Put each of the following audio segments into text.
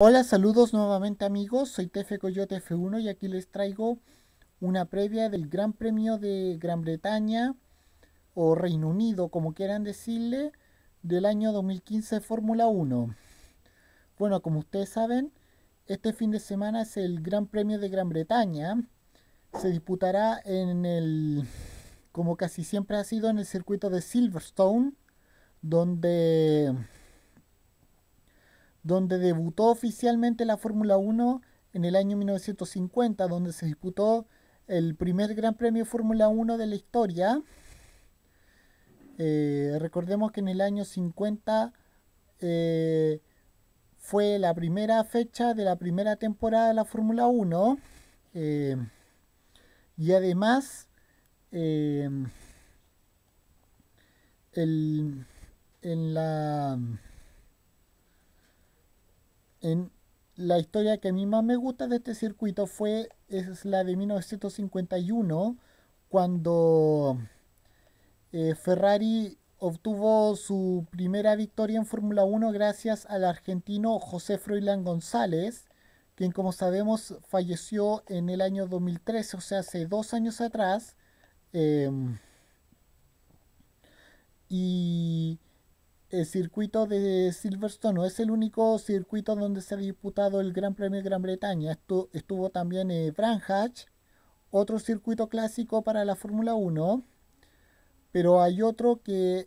Hola, saludos nuevamente amigos, soy TF Coyote F1 y aquí les traigo una previa del Gran Premio de Gran Bretaña o Reino Unido, como quieran decirle, del año 2015 Fórmula 1. Bueno, como ustedes saben, este fin de semana es el Gran Premio de Gran Bretaña. Se disputará en el, como casi siempre ha sido, en el circuito de Silverstone, donde donde debutó oficialmente la Fórmula 1 en el año 1950, donde se disputó el primer Gran Premio Fórmula 1 de la historia. Eh, recordemos que en el año 50 eh, fue la primera fecha de la primera temporada de la Fórmula 1 eh, y además el, en la en la historia que a mí más me gusta de este circuito fue es la de 1951, cuando eh, Ferrari obtuvo su primera victoria en Fórmula 1 gracias al argentino José Froilán González, quien como sabemos falleció en el año 2013, o sea, hace dos años atrás. Em, y el eh, circuito de Silverstone no es el único circuito donde se ha disputado el Gran Premio de Gran Bretaña. Estuvo, estuvo también eh, Hatch otro circuito clásico para la Fórmula 1, pero hay otro que,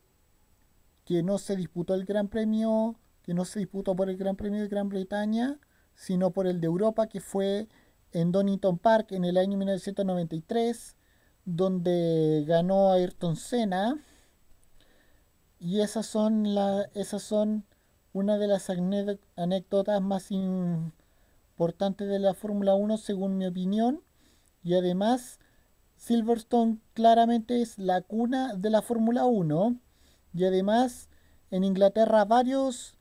que no se disputó el Gran Premio, que no se disputó por el Gran Premio de Gran Bretaña, sino por el de Europa, que fue en Donington Park en el año 1993, donde ganó Ayrton Senna. Y esas son, esas son una de las anécdotas más importantes de la Fórmula 1 según mi opinión. Y además, Silverstone claramente es la cuna de la Fórmula 1. Y además, en Inglaterra varios,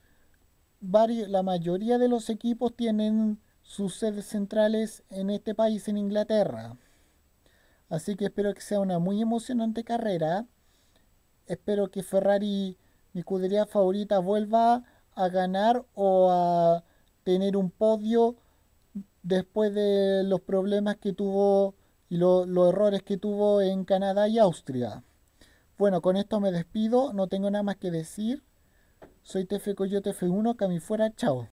varios, la mayoría de los equipos tienen sus sedes centrales en este país, en Inglaterra. Así que espero que sea una muy emocionante carrera espero que Ferrari, mi escudería favorita, vuelva a ganar o a tener un podio después de los problemas que tuvo y los errores que tuvo en Canadá y Austria. Bueno, con esto me despido, no tengo nada más que decir. Soy Tefe Coyote F1, Cami fuera, chao.